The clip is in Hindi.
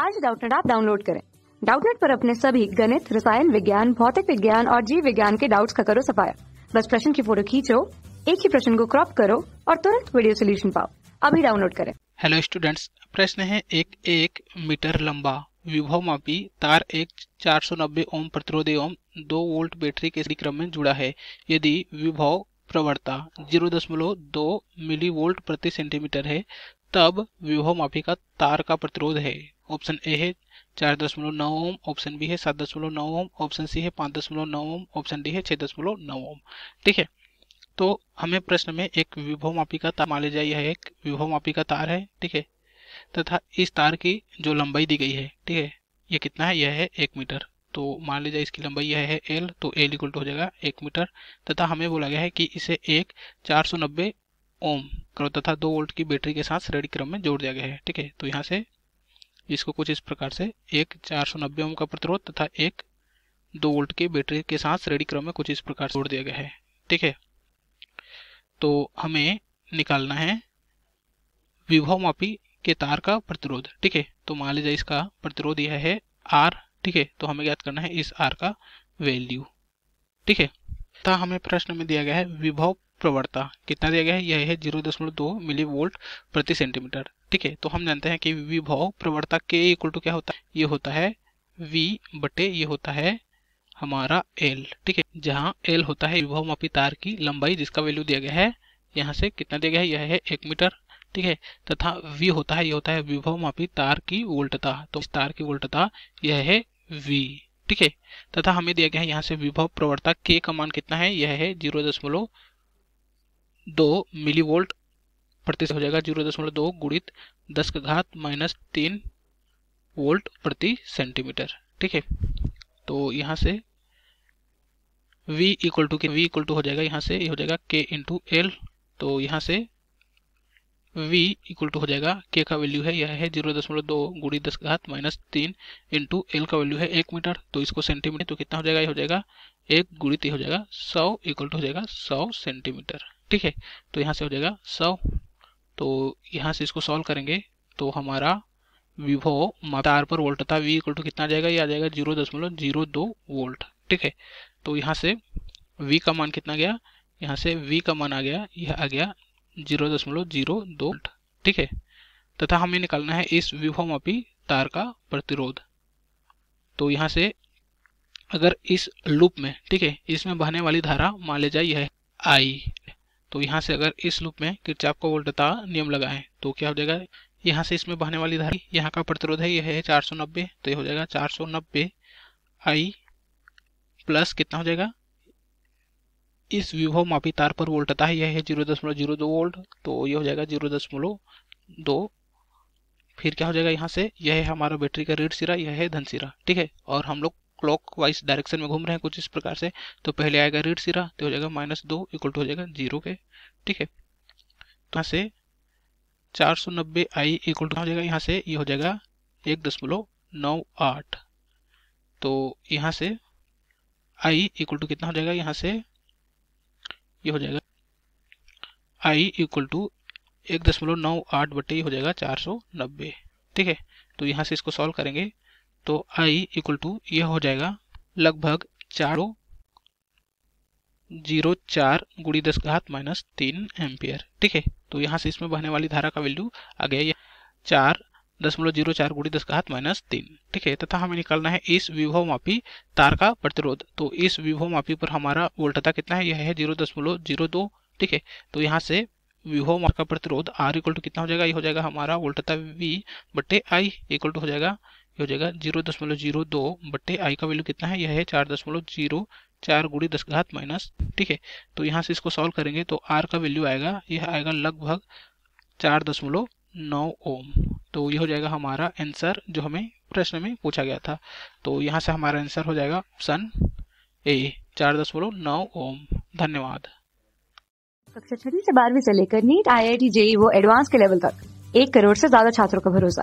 आज डाउटनेट आप डाउनलोड करें डाउटनेट पर अपने सभी गणित रसायन विज्ञान भौतिक विज्ञान और जीव विज्ञान के डाउट्स का करो सफाया बस प्रश्न की फोटो खींचो एक ही प्रश्न को क्रॉप करो और तुरंत वीडियो सोल्यूशन पाओ अभी डाउनलोड करें हेलो स्टूडेंट्स प्रश्न है एक एक मीटर लंबा विभव मापी तार एक 490 ओम प्रतिरोध एवं दो वोल्ट बैटरी के क्रम में जुड़ा है यदि विभव प्रवर्ता 0.2 मिली वोल्ट प्रति सेंटीमीटर है तब विभव मापी का तार का प्रतिरोध है ऑप्शन ए है चार दशमलव नौ ओम ऑप्शन बी है सात दशमलव नौ ओम ऑप्शन सी है पाँच दशमलव नौ ओम ऑप्शन डी है छः दशमलव नौ ओम ठीक है तो हमें प्रश्न में एक विभव मापी का तार मान लीजिए यह एक विभव मापी का तार है ठीक है तथा इस तार की जो लंबाई दी गई है ठीक है ये कितना है यह है एक मीटर तो मान लीजिए इसकी लंबाई यह है एल तो एल इक्वल टू हो जाएगा एक मीटर तथा हमें बोला गया है कि इसे एक चार सौ नब्बे ओम करो तथा दो वोल्ट की बैटरी के साथ श्रेणी क्रम में जोड़ दिया गया है ठीक है तो यहाँ से इसको कुछ इस प्रकार से एक चार सौ नब्बे ओम का प्रतिरोध तथा एक दो वोल्ट की बैटरी के साथ श्रेणी क्रम में कुछ इस प्रकार से जोड़ दिया गया है ठीक है तो हमें निकालना है विभव मापी के तार का प्रतिरोध ठीक है तो मान लीजिए इसका प्रतिरोध यह है आर ठीक है तो हमें याद करना है इस आर का वैल्यू ठीक है तथा हमें प्रश्न में दिया गया है विभव प्रवणता कितना दिया गया है यह है जीरो दशमलव दो मिली वोल्ट प्रति सेंटीमीटर ठीक है तो हम जानते हैं कि विभव प्रवर्तक के इक्वल टू क्या होता है ये होता है v बटे ये होता है हमारा L ठीक है जहाँ L होता है विभव मापी तार की लंबाई जिसका वैल्यू दिया गया है यहाँ से कितना दिया गया है यह है एक मीटर ठीक है तथा V होता है ये होता है विभव मापी तार की वोल्टता तो तार की वोल्टता यह है V ठीक है तथा हमें दिया गया है यहाँ से विभव प्रवर्तक के का मान कितना है यह है जीरो दशमलव दो मिली वोल्ट प्रतिशत हो जाएगा जीरो दशमलव दो गुणित दस का घात माइनस तीन वोल्ट प्रति सेंटीमीटर ठीक है तो यहाँ से V इक्वल टू के V इक्वल टू हो जाएगा यहाँ से ये यह हो जाएगा K इंटू एल तो यहाँ से V इक्वल टू हो जाएगा K का वैल्यू है यह है जीरो दशमलव दो गुड़ी दस घात माइनस तीन इंटू एल का वैल्यू है एक मीटर तो इसको सेंटीमीटर तो कितना हो जाएगा ये हो जाएगा एक गुड़ित हो जाएगा सौ इक्वल टू हो जाएगा सौ सेंटीमीटर ठीक है तो यहाँ से हो जाएगा सौ तो यहाँ से इसको सॉल्व करेंगे तो हमारा विभो मतार पर वोल्ट था वी इक्वल टू कितना आ जाएगा ये आ जाएगा जीरो दशमलव जीरो दो वोल्ट ठीक है तो यहाँ से वी का मान कितना गया यहाँ से वी का मान आ गया यह आ गया जीरो दशमलव जीरो दो वोल्ट ठीक है तथा हमें निकालना है इस विभोमापी तार का प्रतिरोध तो यहाँ से अगर इस लूप में ठीक है इसमें बहने वाली धारा मान ले जाए यह आई तो यहाँ से अगर इस लूप में किरचाप का वोल्टता नियम लगाएं तो क्या हो जाएगा यहाँ से इसमें बहने वाली धारा यहाँ का प्रतिरोध है यह है 490 तो यह हो जाएगा नब्बे आई प्लस कितना हो जाएगा इस विभव मापी तार पर वोल्टता है यह है जीरो दशमलव जीरो दो वोल्ट तो ये हो जाएगा जीरो दशमलव दो फिर क्या हो जाएगा यहाँ से यह है हमारा बैटरी का रेड सिरा यह है धन सिरा ठीक है और हम लोग क्लॉक वाइज डायरेक्शन में घूम रहे हैं कुछ इस प्रकार से तो पहले आएगा रेड सिरा तो हो जाएगा माइनस दो इक्वल टू हो जाएगा जीरो के ठीक है तो यहाँ से चार सौ नब्बे आई इक्वल टू हो जाएगा यहाँ से ये हो जाएगा एक दशमलव नौ आठ तो यहाँ से आई इक्वल टू कितना हो जाएगा यहाँ से ये हो जाएगा आई इक्वल टू एक दशमलव नौ आठ बटे हो जाएगा चार सौ नब्बे ठीक है तो यहाँ से इसको सॉल्व करेंगे तो आई इक्वल टू यह हो जाएगा लगभग चारों जीरो चार गुड़ी दस घात माइनस तीन एम्पियर ठीक है तो यहाँ से इसमें बहने वाली धारा का वैल्यू आ गया चार दशमलव जीरो चार गुड़ी दस घात माइनस तीन ठीक है तथा हमें निकालना है इस विभव मापी तार का प्रतिरोध तो इस विभव मापी पर हमारा वोल्टता कितना है यह है जीरो दशमलव जीरो दो ठीक है तो यहाँ से विभव माप का प्रतिरोध आर इक्वल टू कितना हो जाएगा ये हो जाएगा हमारा वोल्टता वी बटे आई इक्वल टू हो जाएगा हो जाएगा जीरो दशमलव जीरो दो बट्टे आई का वैल्यू कितना है यह है चार दशमलव जीरो चार गुड़ी दस घात माइनस ठीक है तो यहाँ से इसको सॉल्व करेंगे तो आर का वैल्यू आएगा यह आएगा लगभग चार दशमलव नौ ओम तो यह हो जाएगा हमारा आंसर जो हमें प्रश्न में पूछा गया था तो यहाँ से हमारा आंसर हो जाएगा ऑप्शन ए चार दशमलव नौ ओम धन्यवाद कक्षा छठी से बारहवीं से लेकर NEET I I T JEE वो एडवांस के लेवल तक एक करोड़ से ज्यादा छात्रों का भरोसा